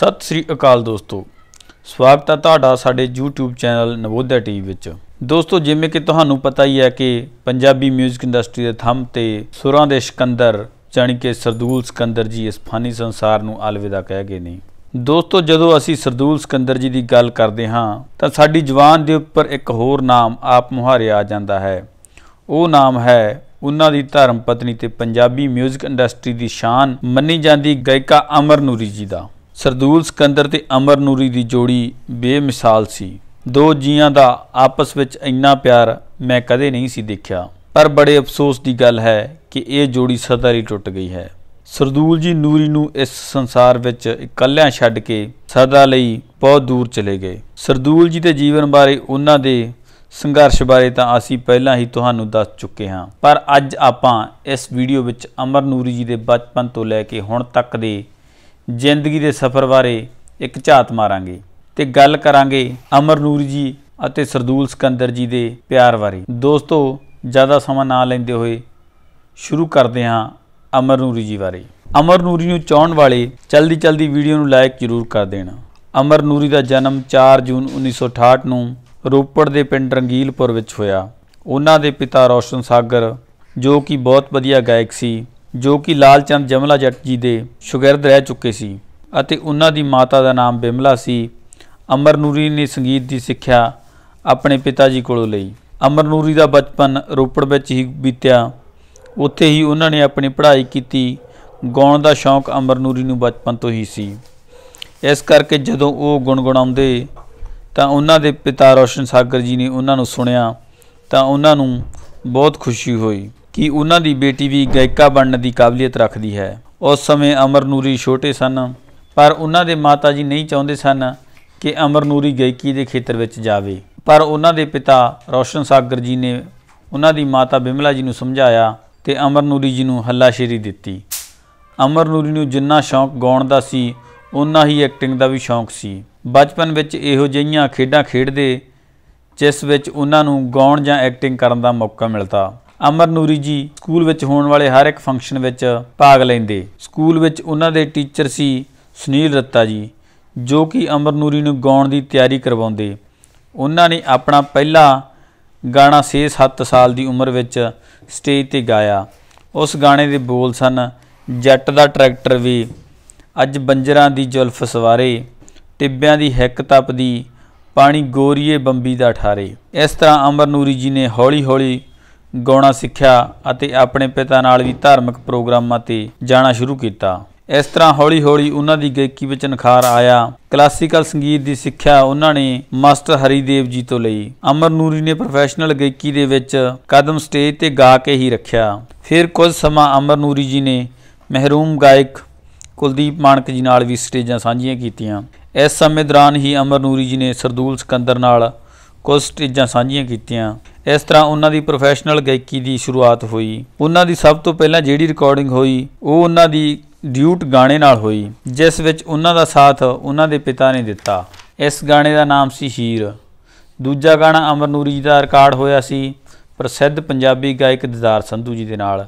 ਸਤਿ ਸ੍ਰੀ ਅਕਾਲ ਦੋਸਤੋ ਸਵਾਗਤ ਹੈ ਤੁਹਾਡਾ ਸਾਡੇ YouTube ਚੈਨਲ ਨਵੋਦਿਆ ਟੀਵੀ ਵਿੱਚ ਦੋਸਤੋ ਜਿਵੇਂ ਕਿ ਤੁਹਾਨੂੰ ਪਤਾ ਹੀ ਹੈ ਕਿ ਪੰਜਾਬੀ 뮤직 ਇੰਡਸਟਰੀ ਦੇ ਥੰਮ ਤੇ ਸੁਰਾਂ ਦੇ ਸਿਕੰਦਰ ਜਾਨੀ ਕਿ ਸਰਦੂਲ ਸਿਕੰਦਰ ਜੀ ਇਸ ਫਾਨੀ ਸੰਸਾਰ ਨੂੰ ਅਲਵਿਦਾ ਕਹਿ ਗਏ ਨੇ ਦੋਸਤੋ ਜਦੋਂ ਅਸੀਂ ਸਰਦੂਲ ਸਿਕੰਦਰ ਜੀ ਦੀ ਗੱਲ ਕਰਦੇ ਹਾਂ ਤਾਂ ਸਾਡੀ ਜਵਾਨ ਦੇ ਉੱਪਰ ਇੱਕ ਹੋਰ ਨਾਮ ਆਪ ਮੁਹਾਰੇ ਆ ਜਾਂਦਾ ਹੈ ਉਹ ਨਾਮ ਹੈ ਉਹਨਾਂ ਦੀ ਧਰਮ ਪਤਨੀ ਤੇ ਪੰਜਾਬੀ 뮤직 ਇੰਡਸਟਰੀ ਦੀ ਸ਼ਾਨ ਮੰਨੀ ਜਾਂਦੀ ਗਾਇਕਾ ਅਮਰ ਨੂਰੀ ਜੀ ਦਾ ਸਰਦੂਲ ਸਕੰਦਰ ਤੇ ਅਮਰ ਨੂਰੀ ਦੀ ਜੋੜੀ ਬੇਮਿਸਾਲ ਸੀ ਦੋ ਜੀਆਂ ਦਾ ਆਪਸ ਵਿੱਚ ਇੰਨਾ ਪਿਆਰ ਮੈਂ ਕਦੇ ਨਹੀਂ ਸੀ ਦੇਖਿਆ ਪਰ ਬੜੇ ਅਫਸੋਸ ਦੀ ਗੱਲ ਹੈ ਕਿ ਇਹ ਜੋੜੀ ਸਦਾ ਹੀ ਟੁੱਟ ਗਈ ਹੈ ਸਰਦੂਲ ਜੀ ਨੂਰੀ ਨੂੰ ਇਸ ਸੰਸਾਰ ਵਿੱਚ ਇਕੱਲਿਆਂ ਛੱਡ ਕੇ ਸਦਾ ਲਈ ਬਹੁਤ ਦੂਰ ਚਲੇ ਗਏ ਸਰਦੂਲ ਜੀ ਦੇ ਜੀਵਨ ਬਾਰੇ ਉਹਨਾਂ ਦੇ ਸੰਘਰਸ਼ ਬਾਰੇ ਤਾਂ ਅਸੀਂ ਪਹਿਲਾਂ ਹੀ ਤੁਹਾਨੂੰ ਦੱਸ ਚੁੱਕੇ ਹਾਂ ਪਰ ਅੱਜ ਆਪਾਂ ਇਸ ਵੀਡੀਓ ਵਿੱਚ ਅਮਰ ਨੂਰੀ ਜੀ ਦੇ ਬਚਪਨ ਤੋਂ ਲੈ ਕੇ ਹੁਣ ਤੱਕ ਦੇ ਜ਼ਿੰਦਗੀ ਦੇ ਸਫ਼ਰ ਬਾਰੇ ਇੱਕ ਝਾਤ ਮਾਰਾਂਗੇ ਤੇ ਗੱਲ ਕਰਾਂਗੇ ਅਮਰ ਨੂਰ ਜੀ ਅਤੇ ਸਰਦੂਲ ਸਿਕੰਦਰ ਜੀ ਦੇ ਪਿਆਰ ਬਾਰੇ ਦੋਸਤੋ ਜ਼ਿਆਦਾ ਸਮਾਂ ਨਾ ਲੈਂਦੇ ਹੋਏ ਸ਼ੁਰੂ ਕਰਦੇ ਹਾਂ ਅਮਰ ਨੂਰੀ ਜੀ ਬਾਰੇ ਅਮਰ ਨੂਰੀ ਨੂੰ ਚਾਹਣ ਵਾਲੇ ਜਲਦੀ ਜਲਦੀ ਵੀਡੀਓ ਨੂੰ ਲਾਈਕ ਜ਼ਰੂਰ ਕਰ ਦੇਣਾ ਅਮਰ ਨੂਰੀ ਦਾ ਜਨਮ 4 ਜੂਨ 1968 ਨੂੰ ਰੋਪੜ ਦੇ ਪਿੰਡ ਰੰਗੀਲਪੁਰ ਵਿੱਚ ਹੋਇਆ ਉਹਨਾਂ ਦੇ ਪਿਤਾ ਰੋਸ਼ਨ ਸਾਗਰ ਜੋ ਕਿ ਬਹੁਤ ਵਧੀਆ ਗਾਇਕ ਸੀ ਜੋ ਕਿ ਲਾਲ ਚੰਦ ਜਮਲਾ ਜੱਟ ਜੀ ਦੇ ਸ਼ੁਗਰਦ ਰਹਿ ਚੁੱਕੇ ਸੀ ਅਤੇ ਉਹਨਾਂ ਦੀ ਮਾਤਾ ਦਾ ਨਾਮ ਬਿਮਲਾ ਸੀ ਅਮਰ ਨੂਰੀ ਨੇ ਸੰਗੀਤ ਦੀ ਸਿੱਖਿਆ ਆਪਣੇ ਪਿਤਾ ਜੀ ਕੋਲੋਂ ਲਈ ਅਮਰ ਨੂਰੀ ਦਾ ਬਚਪਨ ਰੋਪੜ ਵਿੱਚ ਹੀ ਬੀਤਿਆ ਉੱਥੇ ਹੀ ਉਹਨਾਂ ਨੇ ਆਪਣੀ ਪੜ੍ਹਾਈ ਕੀਤੀ ਗਾਉਣ ਦਾ ਸ਼ੌਂਕ ਅਮਰ ਨੂਰੀ ਨੂੰ ਬਚਪਨ ਤੋਂ ਹੀ ਸੀ ਇਸ ਕਰਕੇ ਜਦੋਂ ਉਹ ਗੁੰਗੁਣਾਉਂਦੇ ਤਾਂ ਉਹਨਾਂ ਦੇ ਪਿਤਾ ਰੋਸ਼ਨ ਸਾਗਰ ਜੀ ਨੇ ਉਹਨਾਂ ਨੂੰ ਸੁਣਿਆ ਤਾਂ ਉਹਨਾਂ ਨੂੰ ਬਹੁਤ ਖੁਸ਼ੀ ਹੋਈ ਕਿ ਉਹਨਾਂ ਦੀ ਬੇਟੀ ਵੀ ਗਾਇਕਾ ਬਣਨ ਦੀ ਕਾਬਲੀਅਤ ਰੱਖਦੀ ਹੈ ਉਸ ਸਮੇਂ ਅਮਰ ਨੂਰੀ ਛੋਟੇ ਸਨ ਪਰ ਉਹਨਾਂ ਦੇ ਮਾਤਾ ਜੀ ਨਹੀਂ ਚਾਹੁੰਦੇ ਸਨ ਕਿ ਅਮਰ ਨੂਰੀ ਗਾਇਕੀ ਦੇ ਖੇਤਰ ਵਿੱਚ ਜਾਵੇ ਪਰ ਉਹਨਾਂ ਦੇ ਪਿਤਾ ਰੌਸ਼ਨ ਸਾਗਰ ਜੀ ਨੇ ਉਹਨਾਂ ਦੀ ਮਾਤਾ ਬਿਮਲਾ ਜੀ ਨੂੰ ਸਮਝਾਇਆ ਤੇ ਅਮਰ ਨੂਰੀ ਜੀ ਨੂੰ ਹੱਲਾਸ਼ੇਰੀ ਦਿੱਤੀ ਅਮਰ ਨੂਰੀ ਨੂੰ ਜਿੰਨਾ ਸ਼ੌਂਕ ਗਾਉਣ ਦਾ ਸੀ ਉਨਾ ਹੀ ਐਕਟਿੰਗ ਦਾ ਵੀ ਸ਼ੌਂਕ ਸੀ ਬਚਪਨ ਵਿੱਚ ਇਹੋ ਜਿਹੀਆਂ ਖੇਡਾਂ ਖੇਡਦੇ ਜਿਸ ਵਿੱਚ ਉਹਨਾਂ ਨੂੰ ਗਾਉਣ ਜਾਂ ਐਕਟਿੰਗ ਕਰਨ ਦਾ ਮੌਕਾ ਮਿਲਦਾ ਅਮਰ ਨੂਰੀ ਜੀ ਸਕੂਲ ਵਿੱਚ ਹੋਣ ਵਾਲੇ ਹਰ ਇੱਕ ਫੰਕਸ਼ਨ ਵਿੱਚ ਭਾਗ ਲੈਂਦੇ ਸਕੂਲ ਵਿੱਚ ਉਹਨਾਂ ਦੇ ਟੀਚਰ ਸੀ ਸੁਨੀਲ ਰੱਤਾ ਜੀ ਜੋ ਕਿ ਅਮਰ ਨੂਰੀ ਨੂੰ ਗਾਉਣ ਦੀ ਤਿਆਰੀ ਕਰਵਾਉਂਦੇ ਉਹਨਾਂ ਨੇ ਆਪਣਾ ਪਹਿਲਾ ਗਾਣਾ 6-7 ਸਾਲ ਦੀ ਉਮਰ ਵਿੱਚ ਸਟੇਜ ਤੇ ਗਾਇਆ ਉਸ ਗਾਣੇ ਦੇ ਬੋਲ ਸਨ ਜੱਟ ਦਾ ਟਰੈਕਟਰ ਵੀ ਅੱਜ ਬੰਜਰਾਂ ਦੀ ਜ਼ੁਲਫ ਸਵਾਰੇ ਟਿੱਬਿਆਂ ਦੀ ਹਿੱਕ ਤਪਦੀ ਪਾਣੀ ਗੋਰੀਏ ਬੰਬੀ ਦਾ ਠਾਰੇ ਇਸ ਤਰ੍ਹਾਂ ਅਮਰ ਨੂਰੀ ਜੀ ਨੇ ਹੌਲੀ-ਹੌਲੀ ਗਾਉਣਾ ਸਿੱਖਿਆ ਅਤੇ ਆਪਣੇ ਪਿਤਾ ਨਾਲ ਵੀ ਧਾਰਮਿਕ ਪ੍ਰੋਗਰਾਮਾਂ ਤੇ ਜਾਣਾ ਸ਼ੁਰੂ ਕੀਤਾ ਇਸ ਤਰ੍ਹਾਂ ਹੌਲੀ-ਹੌਲੀ ਉਹਨਾਂ ਦੀ ਗਾਇਕੀ ਵਿੱਚ ਨਿਖਾਰ ਆਇਆ ਕਲਾਸੀਕਲ ਸੰਗੀਤ ਦੀ ਸਿੱਖਿਆ ਉਹਨਾਂ ਨੇ ਮਾਸਟਰ ਹਰੀਦੇਵ ਜੀ ਤੋਂ ਲਈ ਅਮਰ ਨੂਰੀ ਨੇ ਪ੍ਰੋਫੈਸ਼ਨਲ ਗਾਇਕੀ ਦੇ ਵਿੱਚ ਕਦਮ ਸਟੇਜ ਤੇ ਗਾ ਕੇ ਹੀ ਰੱਖਿਆ ਫਿਰ ਕੁਝ ਸਮਾਂ ਅਮਰ ਨੂਰੀ ਜੀ ਨੇ ਮਹਿਰੂਮ ਗਾਇਕ ਕੁਲਦੀਪ ਮਾਨਕ ਜੀ ਨਾਲ ਵੀ ਸਟੇਜਾਂ ਸਾਂਝੀਆਂ ਕੀਤੀਆਂ ਇਸ ਸਮੇਂ ਦੌਰਾਨ ਹੀ ਅਮਰ ਨੂਰੀ ਜੀ ਨੇ ਸਰਦੂਲ ਸਿਕੰਦਰ ਨਾਲ ਕੁਝ ਸਟੇਜਾਂ ਸਾਂਝੀਆਂ ਕੀਤੀਆਂ ਇਸ ਤਰ੍ਹਾਂ ਉਹਨਾਂ ਦੀ ਪ੍ਰੋਫੈਸ਼ਨਲ ਗਾਇਕੀ ਦੀ ਸ਼ੁਰੂਆਤ ਹੋਈ ਉਹਨਾਂ ਦੀ ਸਭ ਤੋਂ ਪਹਿਲਾਂ ਜਿਹੜੀ ਰਿਕਾਰਡਿੰਗ ਹੋਈ ਉਹ ਉਹਨਾਂ ਦੀ ਡਿਊਟ ਗਾਣੇ ਨਾਲ ਹੋਈ ਜਿਸ ਵਿੱਚ ਉਹਨਾਂ ਦਾ ਸਾਥ ਉਹਨਾਂ ਦੇ ਪਿਤਾ ਨੇ ਦਿੱਤਾ ਇਸ ਗਾਣੇ ਦਾ ਨਾਮ ਸੀ ਹੀਰ ਦੂਜਾ ਗਾਣਾ ਅਮਰਨੂਰੀ ਜੀ ਦਾ ਰਿਕਾਰਡ ਹੋਇਆ ਸੀ ਪ੍ਰਸਿੱਧ ਪੰਜਾਬੀ ਗਾਇਕ ਦਿਦਾਰ ਸੰਧੂ ਜੀ ਦੇ ਨਾਲ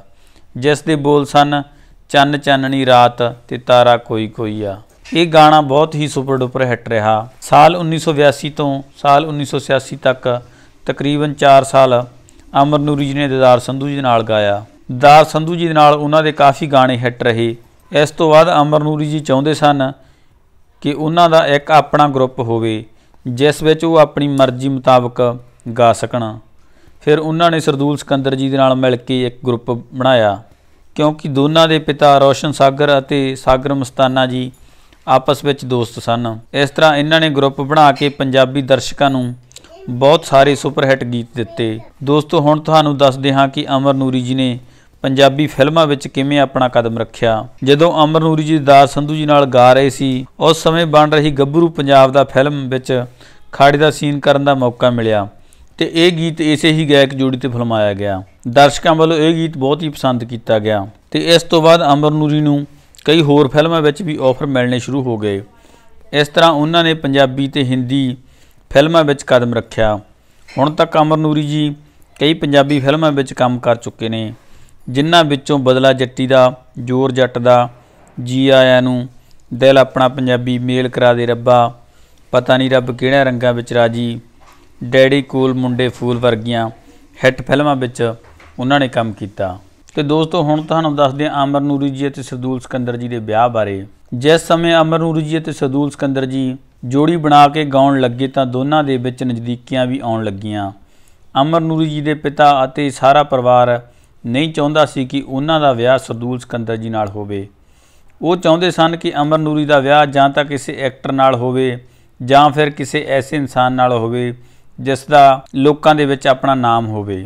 ਜਿਸ ਦੇ ਬੋਲ ਸਨ ਚੰਨ ਚਾਨਣੀ ਰਾਤ ਤੇ ਤਾਰਾ ਕੋਈ ਕੋਈ ਆ ਇਹ ਗਾਣਾ ਬਹੁਤ ਹੀ ਸੁਪਰ ਡੁਪਰ ਹਿੱਟ ਰਿਹਾ ਸਾਲ 1982 ਤੋਂ ਸਾਲ 1986 ਤੱਕ ਤਕਰੀਬਨ 4 ਸਾਲ ਅਮਰ ਨੂਰੀ ਜੀ ਨੇ ਦਿਦਾਰ ਸੰਧੂ ਜੀ ਦੇ ਨਾਲ ਗਾਇਆ ਦਾਰ ਸੰਧੂ ਜੀ ਦੇ ਨਾਲ ਉਹਨਾਂ ਦੇ ਕਾਫੀ ਗਾਣੇ ਹਿੱਟ ਰਹੇ ਇਸ ਤੋਂ ਬਾਅਦ ਅਮਰ ਨੂਰੀ ਜੀ ਚਾਹੁੰਦੇ ਸਨ ਕਿ ਉਹਨਾਂ ਦਾ ਇੱਕ ਆਪਣਾ ਗਰੁੱਪ ਹੋਵੇ ਜਿਸ ਵਿੱਚ ਉਹ ਆਪਣੀ ਮਰਜ਼ੀ ਮੁਤਾਬਕ ਗਾ ਸਕਣ ਫਿਰ ਉਹਨਾਂ ਨੇ ਸਰਦੂਲ ਸਿਕੰਦਰ ਜੀ ਦੇ ਨਾਲ ਮਿਲ ਕੇ ਇੱਕ ਗਰੁੱਪ ਬਣਾਇਆ ਕਿਉਂਕਿ ਦੋਨਾਂ ਦੇ ਪਿਤਾ ਰੋਸ਼ਨ ਸਾਗਰ ਅਤੇ ਸਾਗਰ ਮਸਤਾਨਾ ਜੀ ਆਪਸ ਵਿੱਚ ਦੋਸਤ ਸਨ ਇਸ ਤਰ੍ਹਾਂ ਇਹਨਾਂ ਨੇ ਗਰੁੱਪ ਬਣਾ ਕੇ ਪੰਜਾਬੀ ਦਰਸ਼ਕਾਂ ਨੂੰ ਬਹੁਤ ਸਾਰੇ ਸੁਪਰ ਹਿੱਟ ਗੀਤ ਦਿੱਤੇ ਦੋਸਤੋ ਹੁਣ ਤੁਹਾਨੂੰ ਦੱਸਦੇ ਹਾਂ ਕਿ ਅਮਰ ਨੂਰੀ ਜੀ ਨੇ ਪੰਜਾਬੀ ਫਿਲਮਾਂ ਵਿੱਚ ਕਿਵੇਂ ਆਪਣਾ ਕਦਮ ਰੱਖਿਆ ਜਦੋਂ ਅਮਰ ਨੂਰੀ ਜੀ ਦਾਸ ਸੰਧੂ ਜੀ ਨਾਲ ਗਾ ਰਹੇ ਸੀ ਉਸ ਸਮੇਂ ਬਣ ਰਹੀ ਗੱਭਰੂ ਪੰਜਾਬ ਦਾ ਫਿਲਮ ਵਿੱਚ ਖਾੜੀ ਦਾ ਸੀਨ ਕਰਨ ਦਾ ਮੌਕਾ ਮਿਲਿਆ ਤੇ ਇਹ ਗੀਤ ਇਸੇ ਹੀ ਗਾਇਕ ਜੋੜੀ ਤੇ ਫਿਲਮਾਇਆ ਗਿਆ ਦਰਸ਼ਕਾਂ ਵੱਲੋਂ ਇਹ ਗੀਤ ਬਹੁਤ ਹੀ ਪਸੰਦ ਕੀਤਾ ਗਿਆ ਤੇ ਇਸ ਤੋਂ ਬਾਅਦ ਅਮਰ ਨੂਰੀ ਨੂੰ ਕਈ ਹੋਰ ਫਿਲਮਾਂ ਵਿੱਚ ਵੀ ਆਫਰ ਮਿਲਣੇ ਸ਼ੁਰੂ ਹੋ ਗਏ ਇਸ ਤਰ੍ਹਾਂ ਉਹਨਾਂ ਨੇ ਪੰਜਾਬੀ ਤੇ ਹਿੰਦੀ ਫਿਲਮਾਂ ਵਿੱਚ ਕਦਮ ਰੱਖਿਆ ਹੁਣ ਤੱਕ ਅਮਰ ਨੂਰੀ ਜੀ ਕਈ ਪੰਜਾਬੀ ਫਿਲਮਾਂ ਵਿੱਚ ਕੰਮ ਕਰ ਚੁੱਕੇ ਨੇ ਜਿਨ੍ਹਾਂ ਵਿੱਚੋਂ ਬਦਲਾ ਜੱਟੀ ਦਾ ਜੋਰ ਜੱਟ ਦਾ ਜੀ ਆਇਆਂ ਨੂੰ ਦਿਲ ਆਪਣਾ ਪੰਜਾਬੀ ਮੇਲ ਕਰਾ ਦੇ ਰੱਬਾ ਪਤਾ ਨਹੀਂ ਰੱਬ ਕਿਹੜਿਆਂ ਰੰਗਾਂ ਵਿੱਚ ਰਾਜੀ ਡੈਡੀ ਕੂਲ ਮੁੰਡੇ ਫੂਲ ਵਰਗੀਆਂ ਹਿੱਟ ਫਿਲਮਾਂ ਵਿੱਚ ਉਹਨਾਂ ਨੇ ਕੰਮ ਕੀਤਾ ਤੇ ਦੋਸਤੋ ਹੁਣ ਤੁਹਾਨੂੰ ਦੱਸਦੇ ਆਂ ਅਮਰ ਨੂਰੀ ਜੀ ਅਤੇ ਸਰਦੂਲ ਸਕੰਦਰ ਜੀ ਦੇ ਵਿਆਹ ਬਾਰੇ ਜਿਸ ਸਮੇਂ ਅਮਰ ਨੂਰੀ ਜੀ ਅਤੇ ਸਰਦੂਲ ਸਕੰਦਰ ਜੀ ਜੋੜੀ ਬਣਾ ਕੇ ਗਾਉਣ ਲੱਗੇ ਤਾਂ ਦੋਨਾਂ ਦੇ ਵਿੱਚ ਨਜ਼ਦੀਕੀਆਂ ਵੀ ਆਉਣ ਲੱਗੀਆਂ ਅਮਰ ਨੂਰੀ ਜੀ ਦੇ ਪਿਤਾ ਅਤੇ ਸਾਰਾ ਪਰਿਵਾਰ ਨਹੀਂ ਚਾਹੁੰਦਾ ਸੀ ਕਿ ਉਹਨਾਂ ਦਾ ਵਿਆਹ ਸਰਦੂਲ ਸਕੰਦਰ ਜੀ ਨਾਲ ਹੋਵੇ ਉਹ ਚਾਹੁੰਦੇ ਸਨ ਕਿ ਅਮਰ ਨੂਰੀ ਦਾ ਵਿਆਹ ਜਾਂ ਤਾਂ ਕਿਸੇ ਐਕਟਰ ਨਾਲ ਹੋਵੇ ਜਾਂ ਫਿਰ ਕਿਸੇ ਐਸੇ ਇਨਸਾਨ ਨਾਲ ਹੋਵੇ ਜਿਸ ਦਾ ਲੋਕਾਂ ਦੇ ਵਿੱਚ ਆਪਣਾ ਨਾਮ ਹੋਵੇ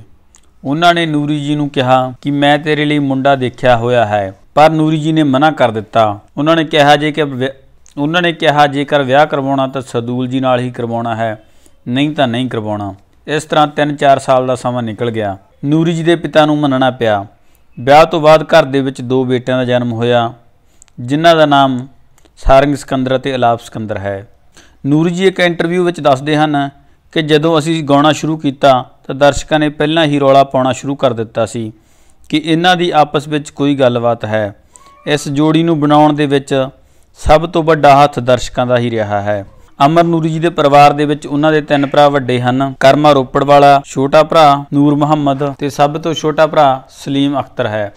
ਉਹਨਾਂ ਨੇ ਨੂਰੀ ਜੀ ਨੂੰ ਕਿਹਾ ਕਿ ਮੈਂ ਤੇਰੇ ਲਈ ਮੁੰਡਾ ਦੇਖਿਆ ਹੋਇਆ ਹੈ ਪਰ ਨੂਰੀ ਜੀ ਨੇ ਮਨਾ ਕਰ ਦਿੱਤਾ ਉਹਨਾਂ ਨੇ ਕਿਹਾ ਜੇ ਕਿ ਉਹਨਾਂ ਨੇ ਕਿਹਾ ਜੇਕਰ ਵਿਆਹ ਕਰਵਾਉਣਾ ਤਾਂ ਸਦੂਲ ਜੀ ਨਾਲ ਹੀ ਕਰਵਾਉਣਾ ਹੈ ਨਹੀਂ ਤਾਂ ਨਹੀਂ ਕਰਵਾਉਣਾ ਇਸ ਤਰ੍ਹਾਂ 3-4 ਸਾਲ ਦਾ ਸਮਾਂ ਨਿਕਲ ਗਿਆ ਨੂਰੀ ਜੀ ਦੇ ਪਿਤਾ ਨੂੰ ਮੰਨਣਾ ਪਿਆ ਵਿਆਹ ਤੋਂ ਬਾਅਦ ਘਰ ਦੇ ਵਿੱਚ ਦੋ ਬੇਟਿਆਂ ਦਾ ਜਨਮ ਹੋਇਆ ਜਿਨ੍ਹਾਂ ਦਾ ਨਾਮ ਸਾਰੰਗ ਸਿਕੰਦਰ ਅਤੇ ਅਲਾਪ ਸਿਕੰਦਰ ਹੈ ਨੂਰੀ ਜੀ ਇੱਕ ਇੰਟਰਵਿਊ ਵਿੱਚ ਦੱਸਦੇ ਹਨ ਕਿ ਜਦੋਂ ਅਸੀਂ ਗਾਉਣਾ ਸ਼ੁਰੂ ਕੀਤਾ ਤਾਂ ਦਰਸ਼ਕਾਂ ਨੇ ਪਹਿਲਾਂ ਹੀ ਰੌਲਾ ਪਾਉਣਾ ਸ਼ੁਰੂ ਕਰ ਦਿੱਤਾ ਸੀ ਕਿ ਇਹਨਾਂ ਦੀ ਆਪਸ ਵਿੱਚ ਕੋਈ ਗੱਲਬਾਤ ਹੈ ਇਸ ਜੋੜੀ ਨੂੰ ਬਣਾਉਣ ਦੇ ਵਿੱਚ ਸਭ ਤੋਂ ਵੱਡਾ ਹੱਥ ਦਰਸ਼ਕਾਂ ਦਾ ਹੀ ਰਿਹਾ ਹੈ ਅਮਰ ਨੂਰੀ ਜੀ ਦੇ ਪਰਿਵਾਰ ਦੇ ਵਿੱਚ ਉਹਨਾਂ ਦੇ ਤਿੰਨ ਭਰਾ ਵੱਡੇ ਹਨ ਕਰਮਾ ਰੋਪੜ ਵਾਲਾ ਛੋਟਾ ਭਰਾ ਨੂਰ ਮੁਹੰਮਦ ਤੇ ਸਭ ਤੋਂ ਛੋਟਾ ਭਰਾ ਸਲੀਮ ਅਖਤਰ ਹੈ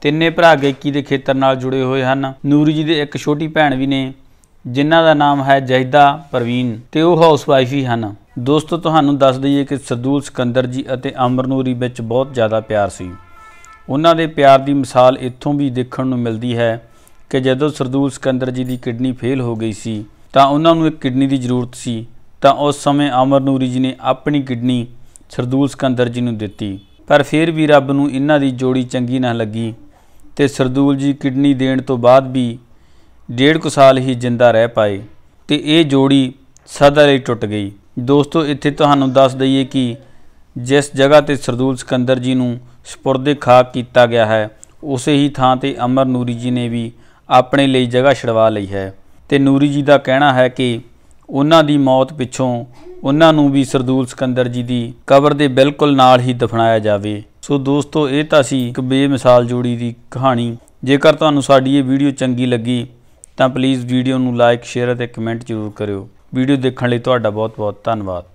ਤਿੰਨੇ ਭਰਾ ਗਾਇਕੀ ਦੇ ਖੇਤਰ ਨਾਲ ਜੁੜੇ ਹੋਏ ਹਨ ਨੂਰੀ ਜੀ ਦੇ ਇੱਕ ਛੋਟੀ ਭੈਣ ਵੀ ਨੇ ਜਿਨ੍ਹਾਂ ਦਾ ਨਾਮ ਹੈ ਜੈਦਾ ਪ੍ਰਵੀਨ ਤੇ ਉਹ ਹਾਊਸਵਾਈਫ ਹੀ ਹਨ ਦੋਸਤੋ ਤੁਹਾਨੂੰ ਦੱਸ ਦਈਏ ਕਿ ਸਰਦੂਲ ਸਿਕੰਦਰ ਜੀ ਅਤੇ ਅਮਰਨੂਰੀ ਵਿੱਚ ਬਹੁਤ ਜ਼ਿਆਦਾ ਪਿਆਰ ਸੀ ਉਹਨਾਂ ਦੇ ਪਿਆਰ ਦੀ ਮਿਸਾਲ ਇੱਥੋਂ ਵੀ ਦੇਖਣ ਨੂੰ ਮਿਲਦੀ ਹੈ ਕਿ ਜਦੋਂ ਸਰਦੂਲ ਸਿਕੰਦਰ ਜੀ ਦੀ ਕਿਡਨੀ ਫੇਲ ਹੋ ਗਈ ਸੀ ਤਾਂ ਉਹਨਾਂ ਨੂੰ ਇੱਕ ਕਿਡਨੀ ਦੀ ਜ਼ਰੂਰਤ ਸੀ ਤਾਂ ਉਸ ਸਮੇਂ ਅਮਰਨੂਰੀ ਜੀ ਨੇ ਆਪਣੀ ਕਿਡਨੀ ਸਰਦੂਲ ਸਿਕੰਦਰ ਜੀ ਨੂੰ ਦਿੱਤੀ ਪਰ ਫਿਰ ਵੀ ਰੱਬ ਨੂੰ ਇਹਨਾਂ ਦੀ ਜੋੜੀ ਚੰਗੀ ਨਾ ਲੱਗੀ ਤੇ ਸਰਦੂਲ ਜੀ ਕਿਡਨੀ ਦੇਣ ਤੋਂ ਬਾਅਦ ਵੀ ਡੇਢ ਕੁ ਸਾਲ ਹੀ ਜਿੰਦਾ ਰਹਿ ਪਾਏ ਤੇ ਇਹ ਜੋੜੀ ਸਦਾ ਲਈ ਟੁੱਟ ਗਈ ਦੋਸਤੋ ਇੱਥੇ ਤੁਹਾਨੂੰ ਦੱਸ ਦਈਏ ਕਿ ਜਿਸ ਜਗ੍ਹਾ ਤੇ ਸਰਦੂਲ ਸਿਕੰਦਰ ਜੀ ਨੂੰ ਸਪੁਰਦੇ ਖਾਕ ਕੀਤਾ ਗਿਆ ਹੈ ਉਸੇ ਹੀ ਥਾਂ ਤੇ ਅਮਰ ਨੂਰੀ ਜੀ ਨੇ ਵੀ ਆਪਣੇ ਲਈ ਜਗ੍ਹਾ ਛਡਵਾ ਲਈ ਹੈ ਤੇ ਨੂਰੀ ਜੀ ਦਾ ਕਹਿਣਾ ਹੈ ਕਿ ਉਹਨਾਂ ਦੀ ਮੌਤ ਪਿੱਛੋਂ ਉਹਨਾਂ ਨੂੰ ਵੀ ਸਰਦੂਲ ਸਿਕੰਦਰ ਜੀ ਦੀ ਕਬਰ ਦੇ ਬਿਲਕੁਲ ਨਾਲ ਹੀ ਦਫਨਾਇਆ ਜਾਵੇ ਸੋ ਦੋਸਤੋ ਇਹ ਤਾਂ ਸੀ ਇੱਕ ਬੇਮਿਸਾਲ ਜੋੜੀ ਦੀ ਕਹਾਣੀ ਜੇਕਰ ਤੁਹਾਨੂੰ ਸਾਡੀ ਇਹ ਵੀਡੀਓ ਚੰਗੀ ਲੱਗੀ ਤਾਂ ਪਲੀਜ਼ ਵੀਡੀਓ ਨੂੰ ਲਾਈਕ ਸ਼ੇਅਰ ਅਤੇ ਕਮੈਂਟ ਜ਼ਰੂਰ ਕਰਿਓ ਵੀਡੀਓ ਦੇਖਣ ਲਈ ਤੁਹਾਡਾ ਬਹੁਤ-ਬਹੁਤ ਧੰਨਵਾਦ